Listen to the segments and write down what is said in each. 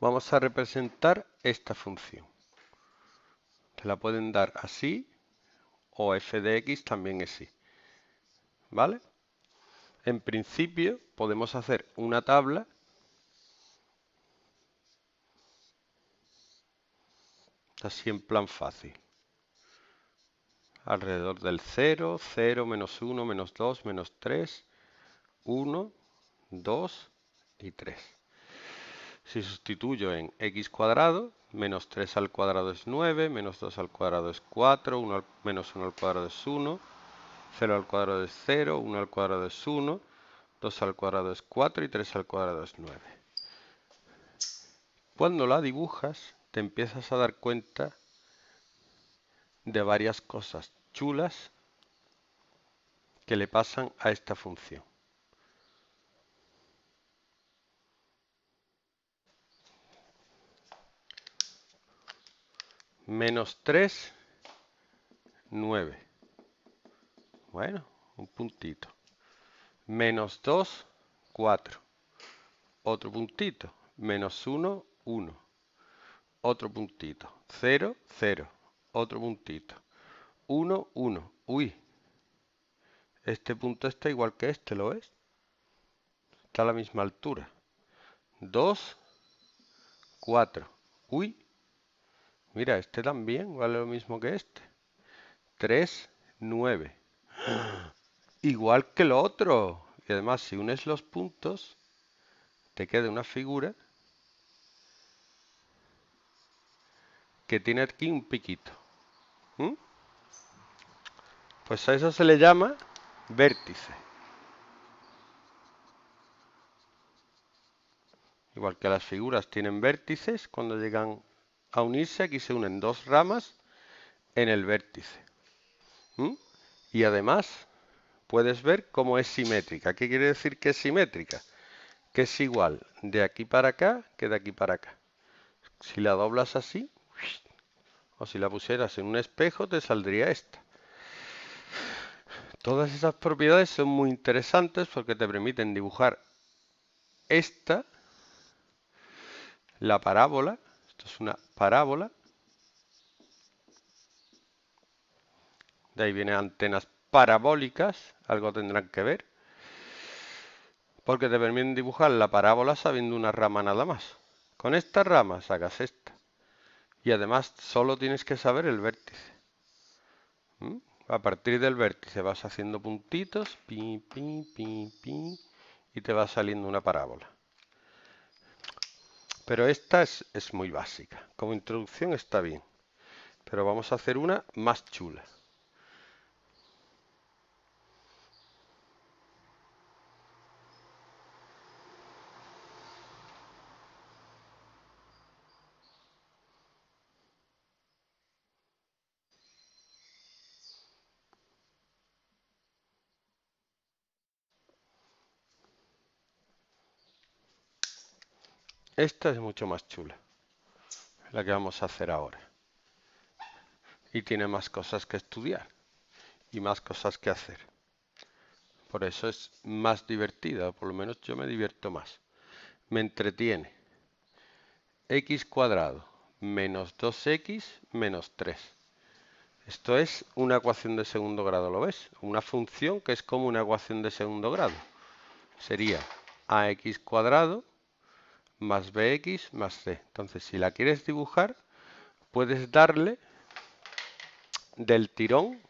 vamos a representar esta función. Te la pueden dar así o f también es así. ¿Vale? En principio podemos hacer una tabla así en plan fácil. Alrededor del 0, 0, menos 1, menos 2, menos 3, 1, 2 y 3. Si sustituyo en x cuadrado, menos 3 al cuadrado es 9, menos 2 al cuadrado es 4, menos 1 al cuadrado es 1, 0 al cuadrado es 0, 1 al cuadrado es 1, 2 al cuadrado es 4 y 3 al cuadrado es 9. Cuando la dibujas, te empiezas a dar cuenta de varias cosas chulas que le pasan a esta función. menos 3, 9. Bueno, un puntito. Menos 2, 4. Otro puntito. Menos 1, 1. Otro puntito. 0, 0. Otro puntito. 1, 1. Uy. Este punto está igual que este, ¿lo es? Está a la misma altura. 2, 4. Uy. Mira, este también vale lo mismo que este. 3, 9. Igual que lo otro. Y además, si unes los puntos, te queda una figura que tiene aquí un piquito. ¿Mm? Pues a eso se le llama vértice. Igual que las figuras tienen vértices cuando llegan a unirse, aquí se unen dos ramas en el vértice. Y además puedes ver cómo es simétrica. ¿Qué quiere decir que es simétrica? Que es igual de aquí para acá que de aquí para acá. Si la doblas así, o si la pusieras en un espejo, te saldría esta. Todas esas propiedades son muy interesantes porque te permiten dibujar esta, la parábola, esto es una parábola. De ahí vienen antenas parabólicas, algo tendrán que ver. Porque te permiten dibujar la parábola sabiendo una rama nada más. Con esta rama sacas esta. Y además solo tienes que saber el vértice. ¿Mm? A partir del vértice vas haciendo puntitos, y te va saliendo una parábola. Pero esta es, muy básica. Como introducción está bien. Pero vamos a hacer una más chula. Esta es mucho más chula, la que vamos a hacer ahora. Y tiene más cosas que estudiar y más cosas que hacer. Por eso es más divertida, o por lo menos yo me divierto más. Me entretiene. x cuadrado menos 2x menos 3. Esto es una ecuación de segundo grado, ¿lo ves? Una función que es como una ecuación de segundo grado. Sería ax cuadrado más bx más c. Entonces, si la quieres dibujar, puedes darle del tirón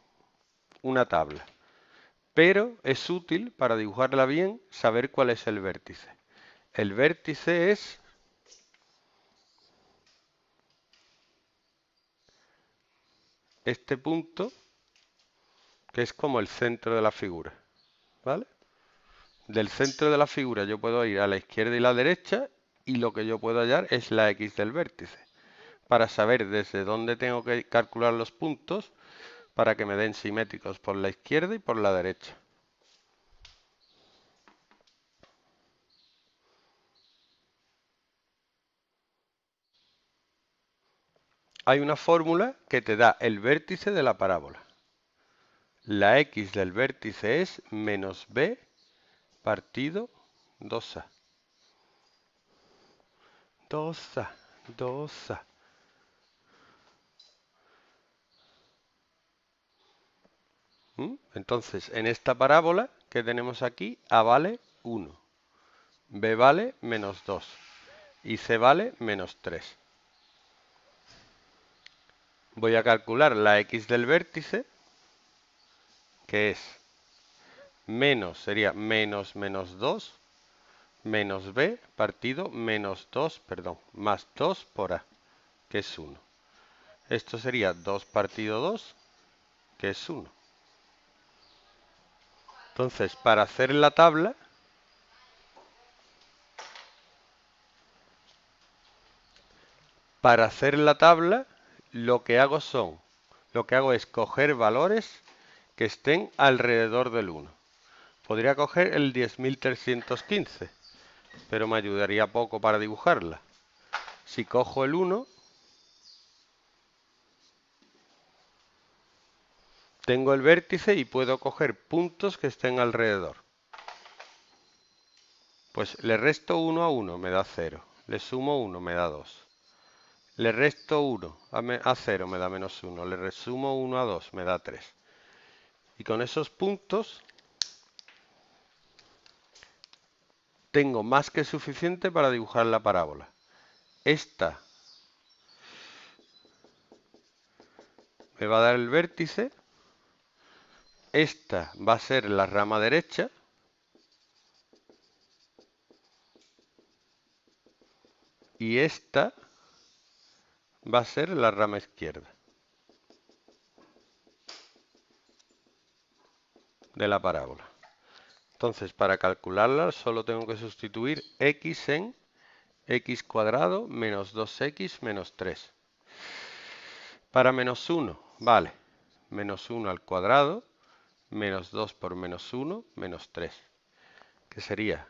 una tabla. Pero es útil para dibujarla bien saber cuál es el vértice. El vértice es este punto que es como el centro de la figura. ¿Vale? Del centro de la figura yo puedo ir a la izquierda y la derecha y lo que yo puedo hallar es la x del vértice para saber desde dónde tengo que calcular los puntos para que me den simétricos por la izquierda y por la derecha. Hay una fórmula que te da el vértice de la parábola. La x del vértice es menos b partido 2a dosa, 2 mm, Entonces, en esta parábola que tenemos aquí, A vale 1, B vale menos 2 y C vale menos 3. Voy a calcular la X del vértice, que es menos, sería menos menos 2, menos b partido menos 2, perdón, más 2 por a, que es 1. Esto sería 2 partido 2, que es 1. Entonces, para hacer la tabla, para hacer la tabla, lo que hago son, lo que hago es coger valores que estén alrededor del 1. Podría coger el 10.315, pero me ayudaría poco para dibujarla. Si cojo el 1, tengo el vértice y puedo coger puntos que estén alrededor. Pues le resto 1 a 1, me da 0. Le sumo 1, me da 2. Le resto 1 a 0, me da menos 1. Le resumo 1 a 2, me da 3. Y con esos puntos tengo más que suficiente para dibujar la parábola. Esta me va a dar el vértice. Esta va a ser la rama derecha. Y esta va a ser la rama izquierda de la parábola. Entonces, para calcularla solo tengo que sustituir x en x cuadrado menos 2x menos 3. Para menos 1, vale, menos 1 al cuadrado menos 2 por menos 1 menos 3, que sería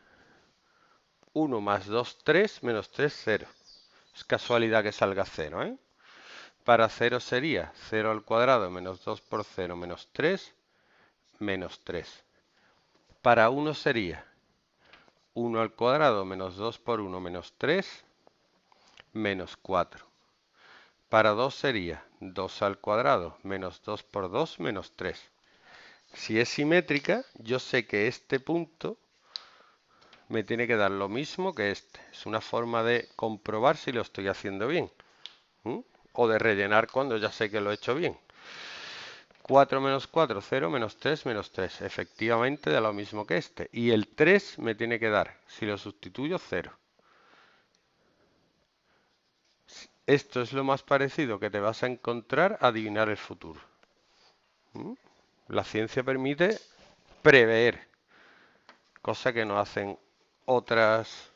1 más 2, 3, menos 3, 0. Es casualidad que salga 0, ¿eh? Para 0 sería 0 al cuadrado menos 2 por 0 menos 3 menos 3 para 1 sería 1 al cuadrado menos 2 por 1 menos 3 menos 4. Para 2 sería 2 al cuadrado menos 2 por 2 menos 3. Si es simétrica, yo sé que este punto me tiene que dar lo mismo que este. Es una forma de comprobar si lo estoy haciendo bien. O de rellenar cuando ya sé que lo he hecho bien. 4 menos 4, 0, menos 3, menos 3. Efectivamente da lo mismo que este. Y el 3 me tiene que dar, si lo sustituyo, 0. Esto es lo más parecido que te vas a encontrar a adivinar el futuro. ¿Mm? La ciencia permite prever, cosa que no hacen otras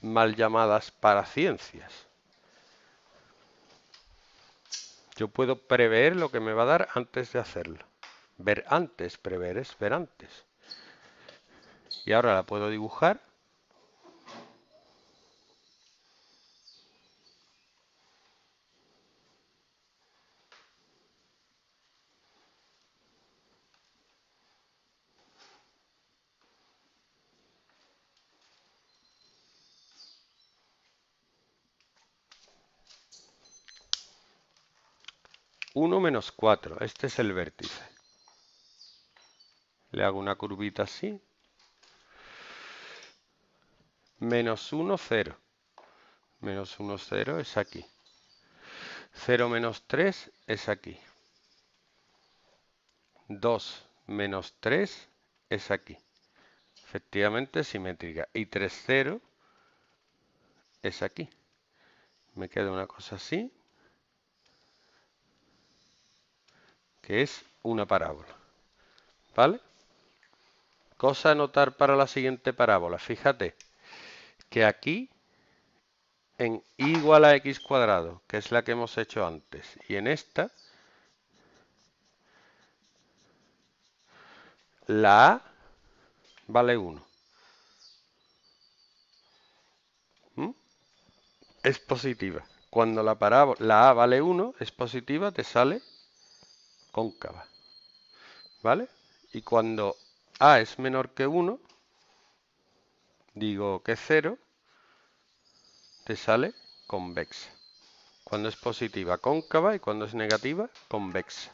mal llamadas para ciencias. Yo puedo prever lo que me va a dar antes de hacerlo. Ver antes, prever es ver antes. Y ahora la puedo dibujar 1 menos 4. Este es el vértice. Le hago una curvita así. Menos 1, 0. Menos 1, 0 es aquí. 0 menos 3 es aquí. 2 menos 3 es aquí. Efectivamente simétrica. Y 3, 0 es aquí. Me queda una cosa así, que es una parábola. ¿Vale? Cosa a notar para la siguiente parábola. Fíjate que aquí en igual a x cuadrado, que es la que hemos hecho antes, y en esta la a vale 1. ¿Mm? Es positiva. Cuando la parábola la a vale 1, es positiva, te sale cóncava. ¿Vale? Y cuando A es menor que 1, digo que 0, te sale convexa. Cuando es positiva, cóncava y cuando es negativa, convexa.